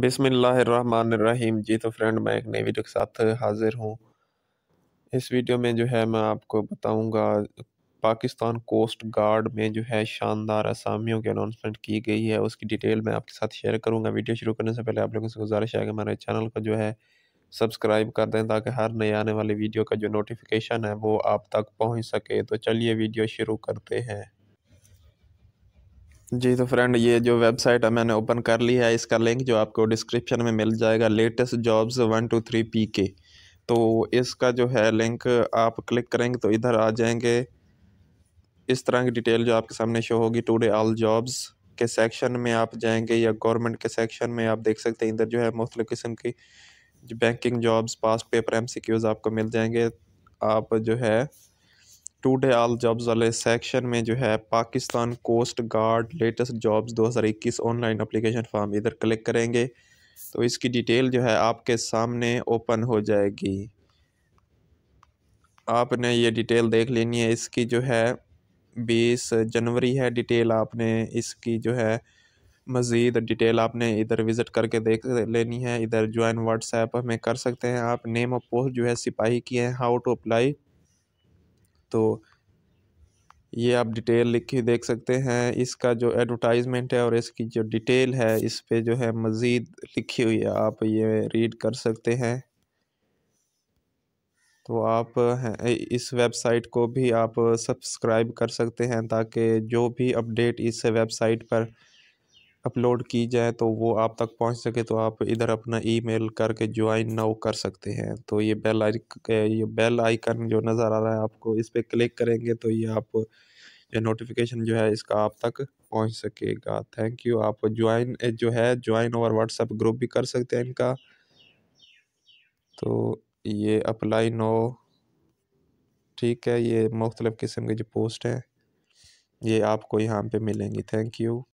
बिसमीम जी तो फ्रेंड मैं एक नई वीडियो के साथ हाज़िर हूँ इस वीडियो में जो है मैं आपको बताऊँगा पाकिस्तान कोस्ट गार्ड में जो है शानदार असामियों की अनाउंसमेंट की गई है उसकी डिटेल मैं आपके साथ शेयर करूँगा वीडियो शुरू करने से पहले आप लोगों से गुजारिश है कि हमारे चैनल को जो है सब्सक्राइब कर दें ताकि हर नए आने वाले वीडियो का जो नोटिफिकेशन है वो आप तक पहुँच सके तो चलिए वीडियो शुरू करते हैं जी तो फ्रेंड ये जो वेबसाइट है मैंने ओपन कर ली है इसका लिंक जो आपको डिस्क्रिप्शन में मिल जाएगा latest jobs one two three P K तो इसका जो है लिंक आप क्लिक करेंगे तो इधर आ जाएंगे इस तरह की डिटेल जो आपके सामने शो होगी टुडे ऑल जॉब्स के सेक्शन में आप जाएंगे या गवर्नमेंट के सेक्शन में आप देख सकते हैं इधर जो है मुख्तु किस्म की बैंकिंग जॉब्स पास पेपर एम आपको मिल जाएंगे आप जो है टूडे आल जॉब्स वाले सेक्शन में जो है Pakistan coast guard latest jobs 2021 online application form इधर क्लिक करेंगे तो इसकी डिटेल जो है आपके सामने ओपन हो जाएगी आपने ये डिटेल देख लेनी है इसकी जो है 20 जनवरी है डिटेल आपने इसकी जो है मज़ीद डिटेल आपने इधर विज़िट करके देख लेनी है इधर ज्वाइन व्हाट्सएप में कर सकते हैं आप नेम ऑफ पोस्ट जो है सिपाही की है हाउ टू अप्लाई तो ये आप डिटेल लिख के देख सकते हैं इसका जो एडवर्टाइजमेंट है और इसकी जो डिटेल है इस पर जो है मज़ीद लिखी हुई है आप ये रीड कर सकते हैं तो आप इस वेबसाइट को भी आप सब्सक्राइब कर सकते हैं ताकि जो भी अपडेट इस वेबसाइट पर अपलोड की जाए तो वो आप तक पहुंच सके तो आप इधर अपना ईमेल करके ज्वाइन नाउ कर सकते हैं तो ये बेल आई ये बेल आइकन जो नज़र आ रहा है आपको इस पर क्लिक करेंगे तो ये आप ये नोटिफिकेशन जो है इसका आप तक पहुंच सकेगा थैंक यू आप ज्वाइन जो है ज्वाइन ओवर व्हाट्सएप ग्रुप भी कर सकते हैं इनका तो ये अप्लाई नो ठीक है ये मुख्तलिफ़ किस्म के जो पोस्ट हैं ये आपको यहाँ पे मिलेंगी थैंक यू